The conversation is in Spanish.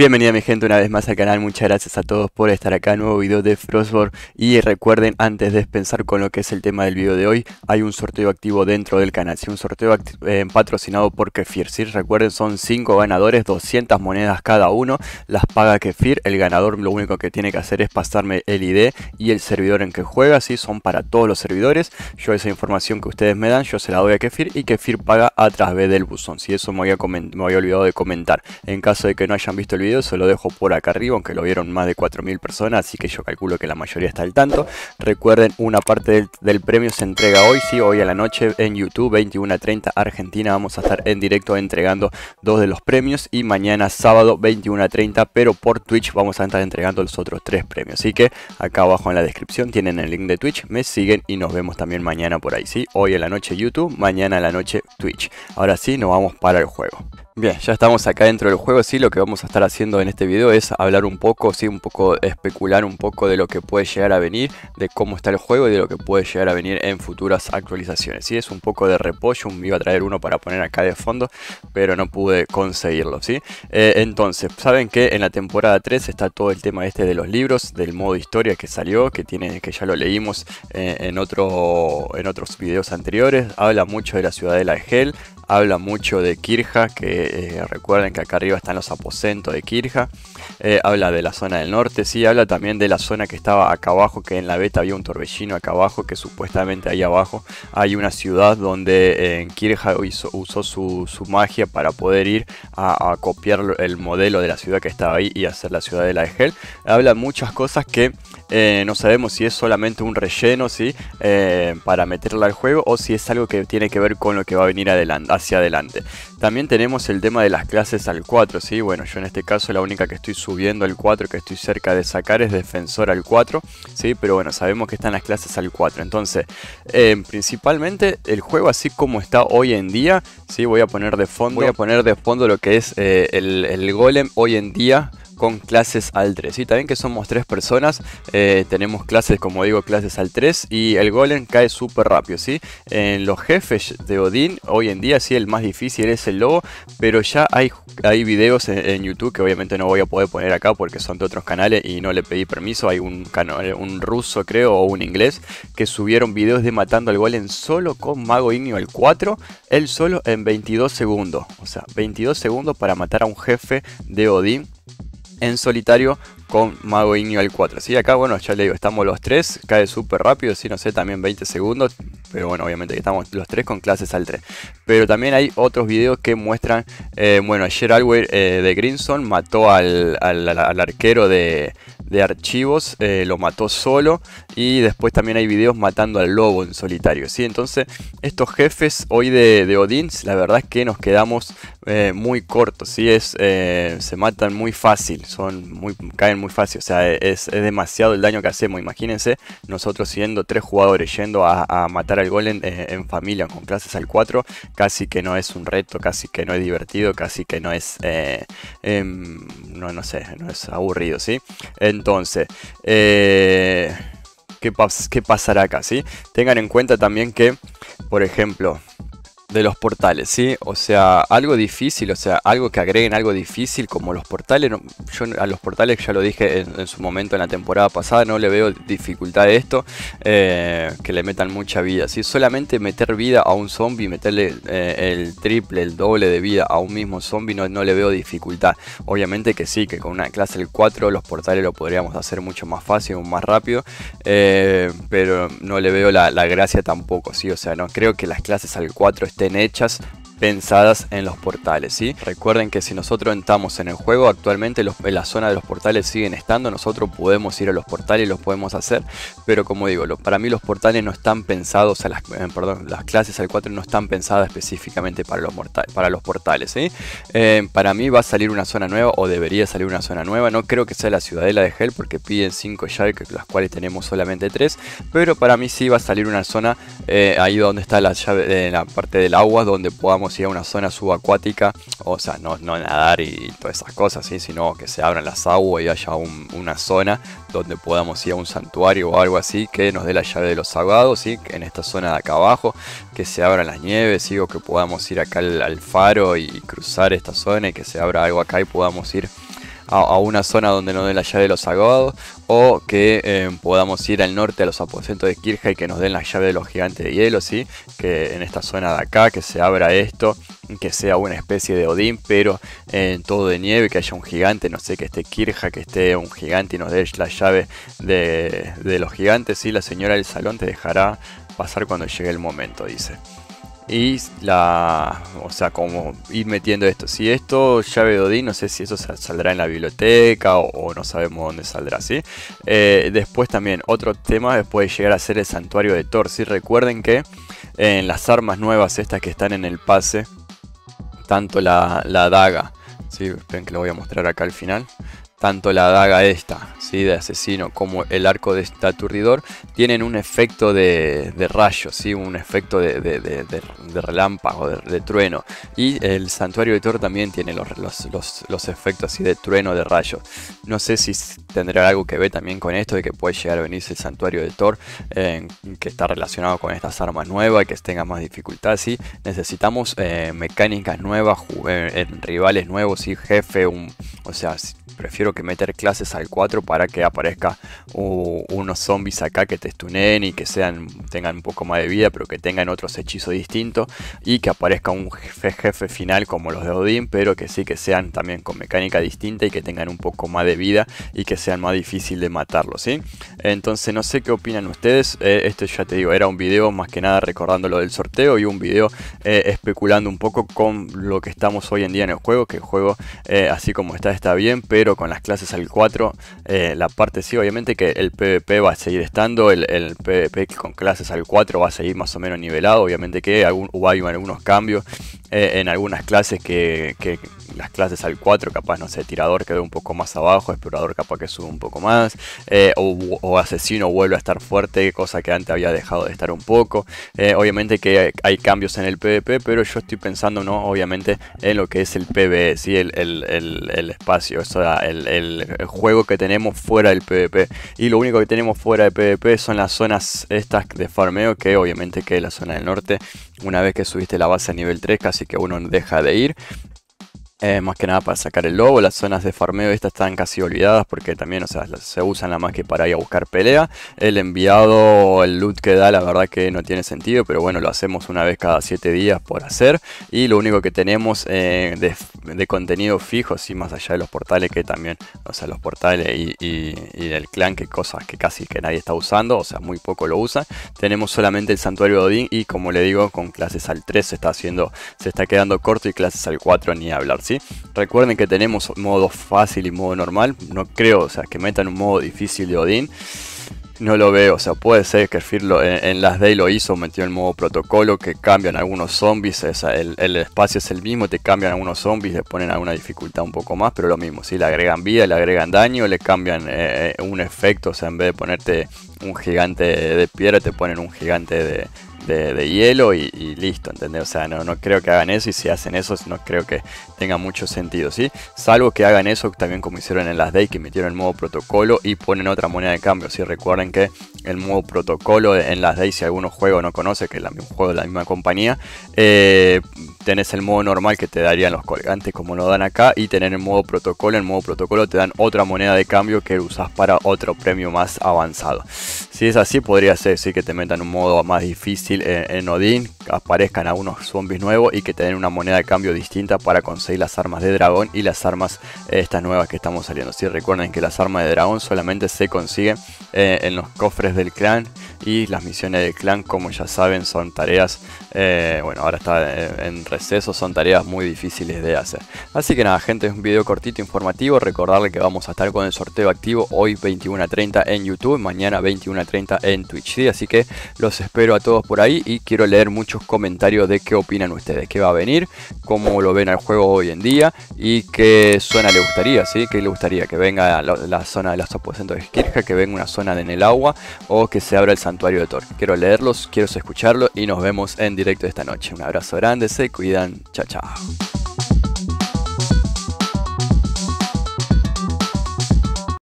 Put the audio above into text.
Bienvenida mi gente una vez más al canal, muchas gracias a todos por estar acá, nuevo video de Frostborn y recuerden antes de pensar con lo que es el tema del video de hoy, hay un sorteo activo dentro del canal, si un sorteo eh, patrocinado por Kefir, si recuerden son 5 ganadores, 200 monedas cada uno, las paga Kefir, el ganador lo único que tiene que hacer es pasarme el ID y el servidor en que juega, ¿sí? son para todos los servidores, yo esa información que ustedes me dan, yo se la doy a Kefir y Kefir paga a través del buzón, si eso me había, había olvidado de comentar, en caso de que no hayan visto el video, se lo dejo por acá arriba, aunque lo vieron más de 4.000 personas, así que yo calculo que la mayoría está al tanto. Recuerden, una parte del, premio se entrega hoy, sí, hoy a la noche en YouTube, 21.30 Argentina, vamos a estar en directo entregando dos de los premios y mañana sábado 21.30, pero por Twitch vamos a estar entregando los otros tres premios. Así que acá abajo en la descripción tienen el link de Twitch, me siguen y nos vemos también mañana por ahí, sí, hoy a la noche YouTube, mañana a la noche Twitch. Ahora sí, nos vamos para el juego. Bien, ya estamos acá dentro del juego, sí, lo que vamos a estar haciendo en este video es hablar un poco, sí, un poco, especular un poco de lo que puede llegar a venir, de cómo está el juego y de lo que puede llegar a venir en futuras actualizaciones, sí, es un poco de repollo, me iba a traer uno para poner acá de fondo, pero no pude conseguirlo, sí. Eh, entonces, saben que en la temporada 3 está todo el tema este de los libros, del modo historia que salió, que, tiene, que ya lo leímos eh, en, otro, en otros videos anteriores, habla mucho de la ciudad de la gel, habla mucho de Kirja, que eh, recuerden que acá arriba están los aposentos de Kirja. Eh, habla de la zona del norte, Si habla también de la zona que estaba acá abajo, que en la beta había un torbellino acá abajo, que supuestamente ahí abajo hay una ciudad donde eh, Kirja usó su, magia para poder ir a, copiar el modelo de la ciudad que estaba ahí y hacer la ciudad de la Egel. Habla muchas cosas que no sabemos si es solamente un relleno, ¿sí? para meterla al juego o si es algo que tiene que ver con lo que va a venir hacia adelante. También tenemos el tema de las clases al 4, ¿sí? Bueno, yo en este caso la única que estoy subiendo al 4, que estoy cerca de sacar, es defensor al 4, ¿sí? Pero bueno, sabemos que están las clases al 4. Entonces, eh, principalmente el juego así como está hoy en día, ¿sí? Voy a poner de fondo, voy a poner de fondo lo que es eh, el, el golem hoy en día con clases al 3. Y también que somos tres personas, eh, tenemos clases, como digo, clases al 3 y el golem cae súper rápido, ¿sí? En los jefes de Odín, hoy en día sí, el más difícil es el lobo, pero ya hay, hay videos en, YouTube que obviamente no voy a poder poner acá porque son de otros canales y no le pedí permiso, hay un, canal, un ruso creo o un inglés que subieron videos de matando al golem solo con Mago Ignio el 4, él solo en 22 segundos, o sea, 22 segundos para matar a un jefe de Odín en solitario con Mago inio al 4. si Acá, bueno, ya le digo, estamos los tres, cae súper rápido, sí, no sé, también 20 segundos, pero bueno, obviamente que estamos los tres con clases al 3. Pero también hay otros videos que muestran, eh, bueno, ayer Alway eh, de Grinson mató al, al, arquero de, archivos, eh, lo mató solo y después también hay videos matando al lobo en solitario, ¿sí? Entonces, estos jefes hoy de, de Odins, la verdad es que nos quedamos eh, muy corto, ¿sí? es, eh, se matan muy fácil, son muy, caen muy fácil, o sea, e, es, demasiado el daño que hacemos. Imagínense nosotros siendo tres jugadores yendo a, matar al golem eh, en familia, con clases al 4, casi que no es un reto, casi que no es divertido, casi que no es, em, no, no sé, no es aburrido, ¿sí? Entonces, ¿qué, ¿qué pasará acá, Tengan en cuenta también que, por ejemplo, de los portales, ¿sí? O sea, algo difícil, o sea, algo que agreguen algo difícil como los portales. Yo a los portales, ya lo dije en, su momento en la temporada pasada, no le veo dificultad a esto, eh, que le metan mucha vida, ¿sí? Solamente meter vida a un zombie, meterle eh, el triple, el doble de vida a un mismo zombie, no, no le veo dificultad. Obviamente que sí, que con una clase el 4 los portales lo podríamos hacer mucho más fácil, más rápido, eh, pero no le veo la, gracia tampoco, ¿sí? O sea, no creo que las clases al 4 estén hechas pensadas en los portales. ¿sí? Recuerden que si nosotros entramos en el juego, actualmente los, la zona de los portales siguen estando, nosotros podemos ir a los portales y los podemos hacer, pero como digo, para mí los portales no están pensados, a las, eh, perdón, las clases al 4 no están pensadas específicamente para los, portales. Eh, para mí va a salir una zona nueva o debería salir una zona nueva, no creo que sea la ciudadela de Hell porque piden 5 Shark, las cuales tenemos solamente 3, pero para mí sí va a salir una zona eh, ahí donde está la llave, en la parte del agua, donde podamos a una zona subacuática, o sea, no, no nadar y todas esas cosas, ¿sí? sino que se abran las aguas y haya una zona donde podamos ir a un santuario o algo así que nos dé la llave de los ahogados, y en esta zona de acá abajo, que se abran las nieves, sigo que podamos ir acá al faro y cruzar esta zona y que se abra algo acá y podamos ir a, una zona donde nos den la llave de los agobados o que eh, podamos ir al norte a los aposentos de Kirja y que nos den la llave de los gigantes de hielo, ¿sí? que en esta zona de acá, que se abra esto, que sea una especie de Odín, pero eh, en todo de nieve, que haya un gigante, no sé, que esté Kirja, que esté un gigante y nos dé la llave de, de los gigantes, ¿sí? la señora del salón te dejará pasar cuando llegue el momento, dice y la o sea como ir metiendo esto si esto llave de Odín, no sé si eso saldrá en la biblioteca o, no sabemos dónde saldrá sí eh, después también otro tema después llegar a ser el santuario de Thor si recuerden que eh, en las armas nuevas estas que están en el pase tanto la, daga sí ven que lo voy a mostrar acá al final tanto la daga esta, ¿sí? de asesino, como el arco de este aturdidor tienen un efecto de, de rayo, ¿sí? un efecto de, relámpago, de, trueno. Y el santuario de Thor también tiene los, efectos así de trueno, de rayo. No sé si tendrá algo que ver también con esto, de que puede llegar a venirse el santuario de Thor, que está relacionado con estas armas nuevas, que tenga más dificultad. ¿sí? Necesitamos eh, mecánicas nuevas, eh, rivales nuevos, ¿sí? jefe, un, o sea, prefiero que meter clases al 4 para que aparezca unos zombies acá que te stuneen y que sean, tengan un poco más de vida, pero que tengan otros hechizos distintos y que aparezca un jefe, jefe final como los de Odín, pero que sí que sean también con mecánica distinta y que tengan un poco más de vida y que sean más difícil de matarlos, ¿sí? Entonces no sé qué opinan ustedes, eh, esto ya te digo, era un video más que nada recordando lo del sorteo y un video eh, especulando un poco con lo que estamos hoy en día en el juego, que el juego eh, así como está está bien, pero con las clases al 4, eh, la parte sí, obviamente que el PvP va a seguir estando, el, PvP con clases al 4 va a seguir más o menos nivelado, obviamente que algún, hay algunos cambios eh, en algunas clases que, las clases al 4, capaz, no sé, tirador quedó un poco más abajo, explorador capaz que sube un poco más, eh, o, asesino vuelve a estar fuerte, cosa que antes había dejado de estar un poco. obviamente que hay cambios en el PvP, pero yo estoy pensando, ¿no? Obviamente en lo que es el PvE, ¿sí? el, espacio, eso el, el, juego que tenemos fuera del PvP. Y lo único que tenemos fuera del PvP son las zonas estas de farmeo, que obviamente que es la zona del norte. Una vez que subiste la base a nivel 3, casi que uno deja de ir más que nada para sacar el lobo, las zonas de farmeo estas están casi olvidadas porque también, o sea, se usan nada más que para ir a buscar pelea. El enviado, el loot que da, la verdad que no tiene sentido, pero bueno, lo hacemos una vez cada 7 días por hacer. Y lo único que tenemos eh, de, contenido fijo, sí, más allá de los portales que también, o sea, los portales y, el clan, que cosas que casi que nadie está usando, o sea, muy poco lo usan Tenemos solamente el santuario de Odín y como le digo, con clases al 3 se está haciendo, se está quedando corto y clases al 4 ni hablar Recuerden que tenemos modo fácil y modo normal. No creo, o sea, que metan un modo difícil de odin No lo veo, o sea, puede ser que Firlo en, las Day lo hizo, metió el modo protocolo, que cambian algunos zombies, o sea, el, espacio es el mismo, te cambian algunos zombies, le ponen alguna dificultad un poco más, pero lo mismo, si le agregan vida, le agregan daño, le cambian eh, eh, un efecto, o sea, en vez de ponerte un gigante de piedra, te ponen un gigante de, de, hielo y, listo, ¿entendés? O sea, no, creo que hagan eso y si hacen eso no creo que tenga mucho sentido, ¿sí? Salvo que hagan eso también como hicieron en las Day, que metieron el modo protocolo y ponen otra moneda de cambio, si Recuerden que el modo protocolo en las Day, si alguno juego no conoce, que es el un juego de la misma compañía, eh, tenés el modo normal que te darían los colgantes como lo dan acá y tener el modo protocolo, en modo protocolo te dan otra moneda de cambio que usas para otro premio más avanzado. Si es así, podría ser, sí, que te metan un modo más difícil eh, en Odín aparezcan algunos zombies nuevos y que tengan una moneda de cambio distinta para conseguir las armas de dragón y las armas eh, estas nuevas que estamos saliendo. Si recuerden que las armas de dragón solamente se consiguen eh, en los cofres del clan y las misiones del clan, como ya saben, son tareas, eh, bueno, ahora está en receso, son tareas muy difíciles de hacer. Así que nada, gente, es un video cortito, informativo, recordarle que vamos a estar con el sorteo activo hoy 21:30 en YouTube, mañana 21:30 en Twitch, ¿sí? así que los espero a todos por ahí y quiero leer muchos comentarios de qué opinan ustedes, qué va a venir, cómo lo ven al juego hoy en día y qué suena le gustaría, ¿sí? ¿Qué le gustaría? ¿Que venga la, zona de los aposentos de Skirja, que venga una zona en el agua o que se abra el santuario de Thor? Quiero leerlos, quiero escucharlos y nos vemos en directo esta noche. Un abrazo grande, se cuidan, chao chao.